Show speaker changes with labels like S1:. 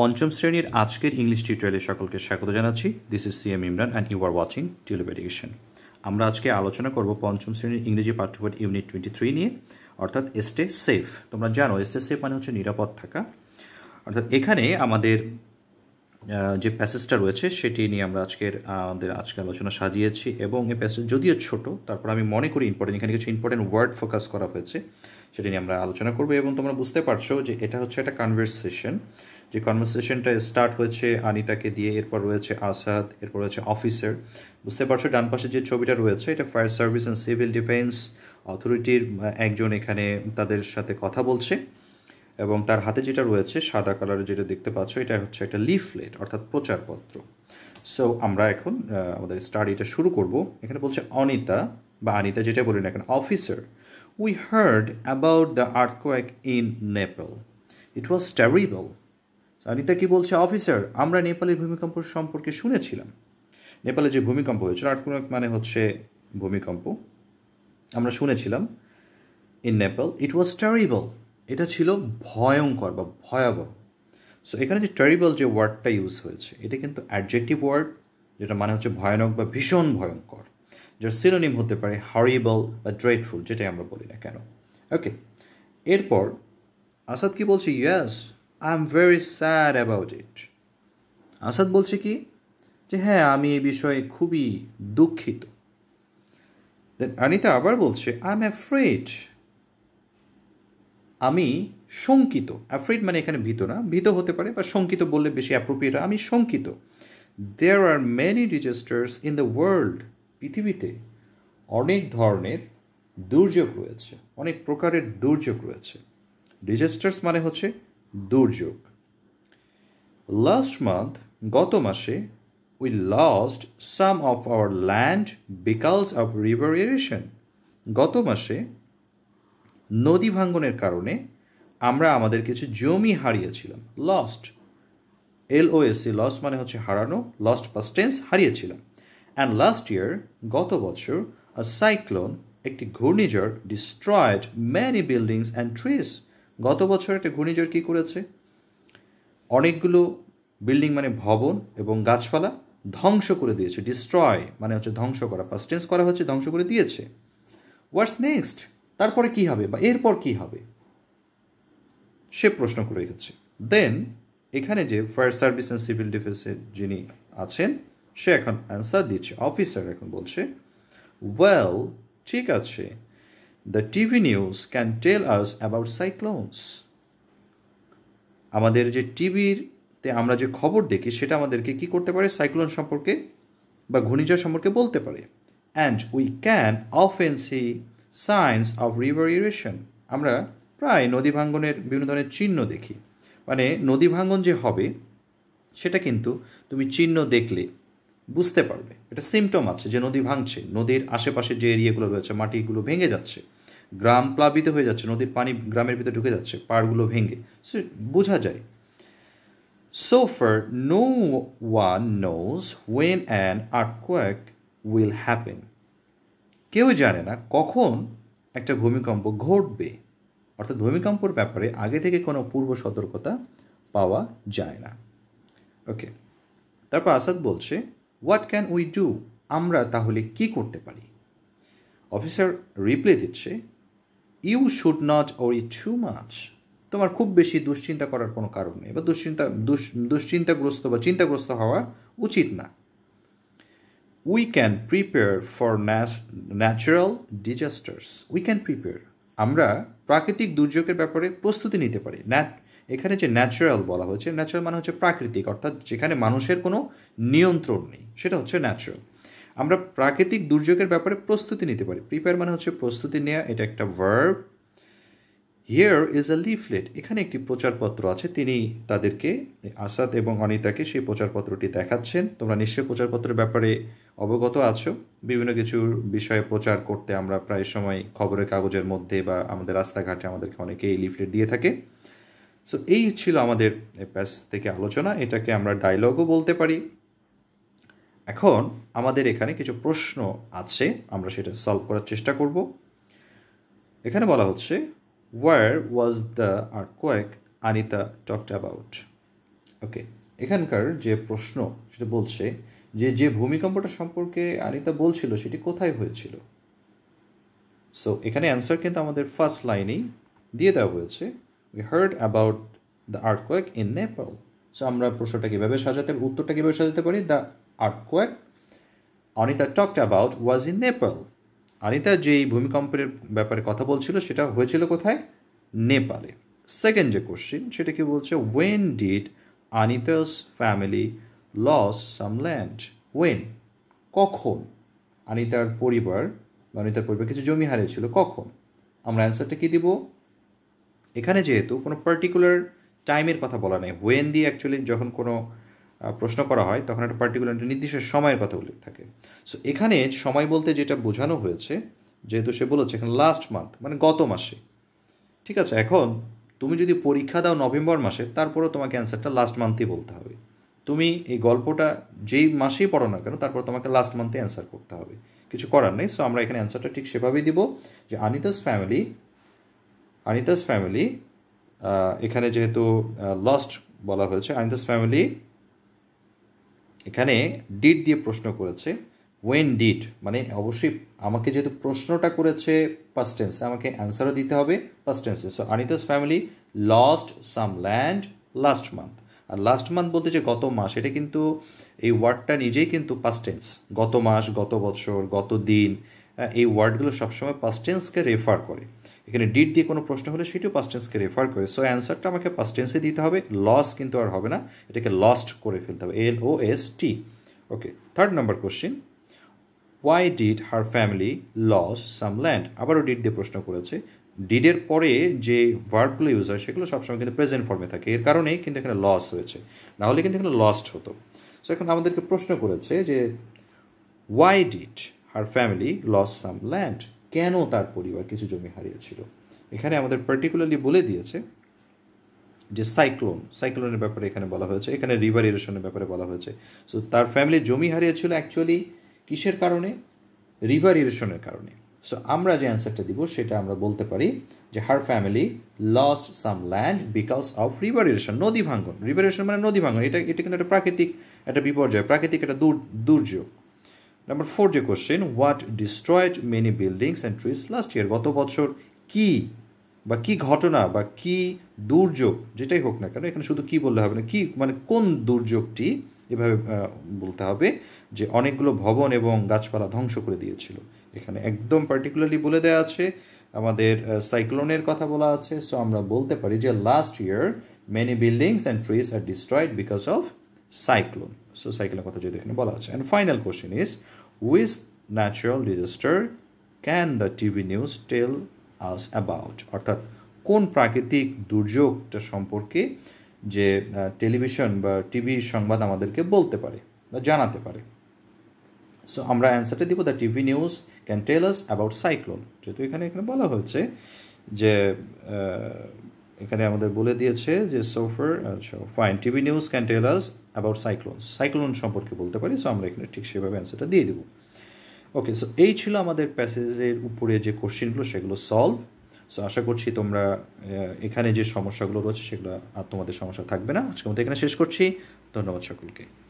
S1: পঞ্চম শ্রেণীর আজকের ইংলিশ টিউটোরিয়ালে সকলকে স্বাগত জানাচ্ছি this is C M Imran and you are watching Tulive education আমরা আজকে আলোচনা করব পঞ্চম শ্রেণীর ইংরেজি পাঠ্যবই ইউনিট টোয়েন্টি থ্রি নিয়ে অর্থাৎ স্টে সেফ তোমরা জানো স্টে সেফ মানে হচ্ছে নিরাপদ থাকা অর্থাৎ এখানে আমাদের যে প্যাসেজটা রয়েছে সেটি নিয়ে আমরা আজকের আমাদের আজকে আলোচনা সাজিয়েছি এবং এই প্যাসেজ যদিও ছোট তারপর আমি মনে করি ইম্পর্টেন্ট এখানে কিছু ইম্পর্টেন্ট ওয়ার্ড ফোকাস করা হয়েছে সেটি নিয়ে আমরা আলোচনা করব এবং তোমরা বুঝতে পারছো যে এটা হচ্ছে একটা কনভারসেশন যে কনভারসেশনটা স্টার্ট হয়েছে আনিতাকে দিয়ে এরপর রয়েছে আসাদ এরপর রয়েছে অফিসার বুঝতে পারছো ডান পাশে যে ছবিটা রয়েছে এটা fire service and civil defence অথরিটির একজন এখানে তাদের সাথে কথা বলছে এবং তার হাতে যেটা রয়েছে সাদা কালারের যেটা দেখতে পাচ্ছ এটা হচ্ছে একটা লিফলেট অর্থাৎ প্রচারপত্র সো আমরা এখন আমাদের স্টাডিটা শুরু করব এখানে বলছে অনিতা বা আনিতা যেটা বলি না কেন officer we heard about the earthquake in Nepal it was terrible Rita কি বলছে অফিসার আমরা নেপালের ভূমিকম্প সম্পর্কে শুনেছিলাম নেপালে যে ভূমিকম্প হয়েছিল আর্থকুনাক মানে হচ্ছে ভূমিকম্প আমরা শুনেছিলাম in Nepal it was terrible এটা ছিল ভয়ঙ্কর বা ভয়াবহ সো এখানে যে টেরিবল যে ওয়ার্ডটা ইউজ হয়েছে এটা কিন্তু অ্যাডজেক্টিভ ওয়ার্ড যেটা মানে হচ্ছে ভয়ানক বা ভীষণ ভয়ঙ্কর যার সিনোনিম হতে পারে হরিবল বা ড্রেডফুল যেটাই আমরা বলি না কেন ওকে এরপর আসাদ কি বলছে yes I am very sad about it Asad বলছে কি যে হ্যাঁ আমি এই বিষয়ে খুবই দুঃখিত দেন আনিতা আবার বলছে আই এম অ্যাফ্রেড আমি শঙ্কিত অ্যাফ্রেড মানে এখানে ভীত না ভীত হতে পারে বা শঙ্কিত বললে বেশি অ্যাপ্রোপ্রিয়েট আমি শঙ্কিত there are many disasters in the world পৃথিবীতে অনেক ধরনের দুর্যোগ রয়েছে অনেক প্রকারের দুর্যোগ রয়েছে ডিজাস্টার্স মানে হচ্ছে দুর্যোগ লাস্ট মান্থ গত মাসে we lost some of our land because of river irrigation গত মাসে নদী ভাঙ্গনের কারণে আমরা আমাদের কিছু জমি হারিয়েছিলাম লস্ট এল ও লস্ট মানে হচ্ছে হারানো লস্ট পাস্টেন্স হারিয়েছিলাম অ্যান্ড লাস্ট ইয়ার গত বছর আ সাইক্লোন একটি ঘূর্ণিঝড় destroyed many buildings and trees গত বছর একটা ঘূর্ণিঝড় কী করেছে অনেকগুলো বিল্ডিং মানে ভবন এবং গাছপালা ধ্বংস করে দিয়েছে ডিস্ট্রয় মানে হচ্ছে ধ্বংস করা পাস্টেন্স করা হচ্ছে ধ্বংস করে দিয়েছে হোয়াটস নেক্সট তারপরে কি হবে বা এরপর কি হবে সে প্রশ্ন করে গেছে দেন এখানে যে ফায়ার সার্ভিস অ্যান্ড সিভিল ডিফেন্সের যিনি আছেন সে এখন অ্যান্সার দিচ্ছে অফিসার এখন বলছে ওয়েল ঠিক আছে the TV news can tell us about cyclones আমাদের যে টিভিরতে আমরা যে খবর দেখি সেটা আমাদেরকে কি করতে পারে সাইক্লোন সম্পর্কে বা ঘূর্ণিঝড় সম্পর্কে বলতে পারে and we can often see signs of river erosion আমরা প্রায় নদী ভাঙ্গনের বিভিন্ন ধরনের চিহ্ন দেখি মানে নদী ভাঙ্গন যে হবে সেটা কিন্তু তুমি চিহ্ন দেখলে বুঝতে পারবে এটা সিমটম আছে যে নদী ভাঙছে নদীর আশেপাশে যে এরিয়াগুলো রয়েছে মাটিগুলো ভেঙে যাচ্ছে গ্রাম প্লাবিত হয়ে যাচ্ছে নদীর পানি গ্রামের ভিতরে ঢুকে যাচ্ছে পাড়গুলো ভেঙে সো বোঝা যায় so far no one knows when an earthquake will happen কেউ জানে না কখন একটা ভূমিকম্প ঘটবে অর্থাৎ ভূমিকম্পর ব্যাপারে আগে থেকে কোনো পূর্ব সতর্কতা পাওয়া যায় না ওকে তারপর আসাদ বলছে হোয়াট ক্যান উই ডু আমরা তাহলে কি করতে পারি অফিসার রিপ্লাই দিচ্ছে you should not worry too much তোমার খুব বেশি দুশ্চিন্তা করার কোনো কারণ নেই বা দুশ্চিন্তা দুশ্চিন্তাগ্রস্ত বা চিন্তাগ্রস্ত হওয়া উচিত না we can prepare for natural disasters we can prepare আমরা প্রাকৃতিক দুর্যোগের ব্যাপারে প্রস্তুতি নিতে পারি এখানে যে ন্যাচারাল বলা হয়েছে ন্যাচারাল মানে হচ্ছে প্রাকৃতিক অর্থাৎ যেখানে মানুষের কোনো নিয়ন্ত্রণ নেই সেটা হচ্ছে ন্যাচারাল আমরা প্রাকৃতিক দুর্যোগের ব্যাপারে প্রস্তুতি নিতে পারি প্রিপেয়ার মানে হচ্ছে প্রস্তুতি নেওয়া এটা একটা verb here is a leaflet এখানে একটি প্রচারপত্র আছে তিনি তাদেরকে আসাদ এবং অনিতাকে সেই প্রচারপত্রটি দেখাচ্ছেন তোমরা নিশ্চয়ই প্রচারপত্রের ব্যাপারে অবগত আছো বিভিন্ন কিছুর বিষয়ে প্রচার করতে আমরা প্রায় সময় খবরের কাগজের মধ্যে বা আমাদের রাস্তাঘাটে আমাদেরকে অনেকে এই লিফলেট দিয়ে থাকে সো এই ছিল আমাদের প্যাস থেকে আলোচনা এটাকে আমরা ডায়লগও বলতে পারি এখন আমাদের এখানে কিছু প্রশ্ন আছে আমরা সেটা সলভ করার চেষ্টা করব এখানে বলা হচ্ছে where was the earthquake Anita talked about okay এখানকার যে প্রশ্ন সেটা বলছে যে যে ভূমিকম্পটা সম্পর্কে আনিতা বলছিল সেটি কোথায় হয়েছিল সো এখানে অ্যান্সার কিন্তু আমাদের ফার্স্ট লাইনেই দিয়ে দেওয়া হয়েছে we heard about the quake in Nepal so আমরা প্রশ্নটা কীভাবে সাজাতে উত্তরটা কীভাবে সাজাতে পারি the earthquake Anita talked about was in Nepal Anita যেই ভূমিকম্পের ব্যাপারে কথা বলছিল সেটা হয়েছিল কোথায় নেপালে সেকেন্ড যে কোশ্চিন সেটা কি বলছে when did Anita's family lose some land when কখন আনিতার পরিবার বা আনিতার পরিবার কিছু জমি হারিয়েছিল কখন আমরা অ্যান্সারটা কী দিব এখানে যেহেতু কোনো পার্টিকুলার টাইমের কথা বলা নেই ওয়েন দিয়ে অ্যাকচুয়ালি যখন কোনো প্রশ্ন করা হয় তখন একটা পার্টিকুলার নির্দিষ্ট সময়ের কথা উল্লেখ থাকে সো এখানে সময় বলতে যেটা বোঝানো হয়েছে যেহেতু সে বলেছে এখানে লাস্ট মান্থ মানে গত মাসে ঠিক আছে এখন তুমি যদি পরীক্ষা দাও নভেম্বর মাসে তারপরেও তোমাকে অ্যান্সারটা লাস্ট মান্থই বলতে হবে তুমি এই গল্পটা যেই মাসেই পড়ো না কেন তারপর তোমাকে লাস্ট মান্থে অ্যান্সার করতে হবে কিছু করার নেই সো আমরা এখানে অ্যান্সারটা ঠিক সেভাবেই দিব যে আনিতাস ফ্যামিলি আনিতাস ফ্যামিলি এখানে যেহেতু লস্ট বলা হয়েছে আনিতাস ফ্যামিলি এখানে ডিড দিয়ে প্রশ্ন করেছে ওয়েন ডিড মানে অবশ্যই আমাকে যেহেতু প্রশ্নটা করেছে পাস্টেন্স আমাকে অ্যান্সারও দিতে হবে পাস্টেন্সে so Anita's family lost some land last month আর লাস্ট মান্থ বলতে যে গত মাস এটা কিন্তু এই ওয়ার্ডটা নিজেই কিন্তু পাস্টেন্স গত মাস গত বছর গত দিন এই ওয়ার্ডগুলো সবসময় পাস্টেন্সকে রেফার করে এখানে ডিড দিয়ে কোনো প্রশ্ন হলে সেটিও পাস্ট টেন্সকে রেফার করে সো অ্যান্সারটা আমাকে পাস্ট টেন্সে দিতে হবে লস কিন্তু আর হবে না এটাকে লস্ট করে ফেলতে হবে L O S T okay third number question why did her family lose some land আবারও ডিড দিয়ে প্রশ্ন করেছে ডিডের পরে যে ভার্বগুলো ইউজ হয় সেগুলো সবসময় কিন্তু প্রেজেন্ট ফর্মে থাকে এর কারণেই কিন্তু এখানে লস হয়েছে নাহলে কিন্তু এখানে লস্ট হতো সো এখন আমাদেরকে প্রশ্ন করেছে যে why did her family lose some land কেন তার পরিবার কিছু জমি হারিয়েছিল এখানে আমাদের পার্টিকুলারলি বলে দিয়েছে যে সাইক্লোন সাইক্লোনের ব্যাপারে এখানে বলা হয়েছে এখানে রিভার ইরেশনের ব্যাপারে বলা হয়েছে সো তার ফ্যামিলি জমি হারিয়েছিল অ্যাকচুয়ালি কিসের কারণে রিভার ইরেশনের কারণে সো আমরা যে অ্যান্সারটা দিব সেটা আমরা বলতে পারি যে her family lost some land because of river erosion নদী ভাঙ্গন রিভার ইরেশন মানে নদী ভাঙ্গন এটা এটা কিন্তু একটা প্রাকৃতিক একটা বিপর্যয় প্রাকৃতিক একটা দুর্যোগ নাম্বার ফোর যে question what destroyed many buildings and trees last year গত বছর কি বা কি ঘটনা বা কি দুর্যোগ যেটাই হোক না কেন এখানে শুধু কি বললে হবে না কি মানে কোন দুর্যোগটি এভাবে বলতে হবে যে অনেকগুলো ভবন এবং গাছপালা ধ্বংস করে দিয়েছিল এখানে একদম পার্টিকুলারলি বলে দেওয়া আছে আমাদের সাইক্লোনের কথা বলা আছে সো আমরা বলতে পারি যে last year many buildings and trees are destroyed because of cyclone so সাইকেলের কথা যদি এখানে বলা আছে and final question is which natural disaster can the TV news tell us about অর্থাৎ কোন প্রাকৃতিক দুর্যোগটা সম্পর্কে যে টেলিভিশন বা টিভি সংবাদ আমাদেরকে বলতে পারে বা জানাতে পারে সো আমরা অ্যান্সারটা দিব the TV news can tell us about cyclone যেহেতু এখানে এখানে বলা হয়েছে যে এখানে আমাদের বলে দিয়েছে যে সোফার আচ্ছা fine TV news can tell us about cyclone cyclone সম্পর্কে বলতে পারি সো আমরা এখানে ঠিক সেভাবে অ্যান্সারটা দিয়ে দেবো ওকে সো এই ছিল আমাদের প্যাসেজের উপরে যে কোশ্চেনগুলো সেগুলো সলভ সো আশা করছি তোমরা uh, এখানে যে সমস্যাগুলো রয়েছে সেগুলো আর তোমাদের সমস্যা থাকবে না আজকের মতো এখানে শেষ করছি ধন্যবাদ সকলকে